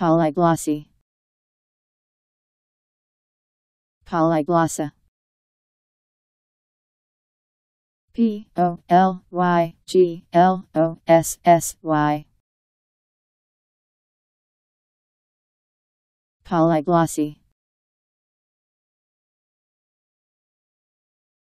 polyglossy polyglossa P O L Y G L O S S Y polyglossy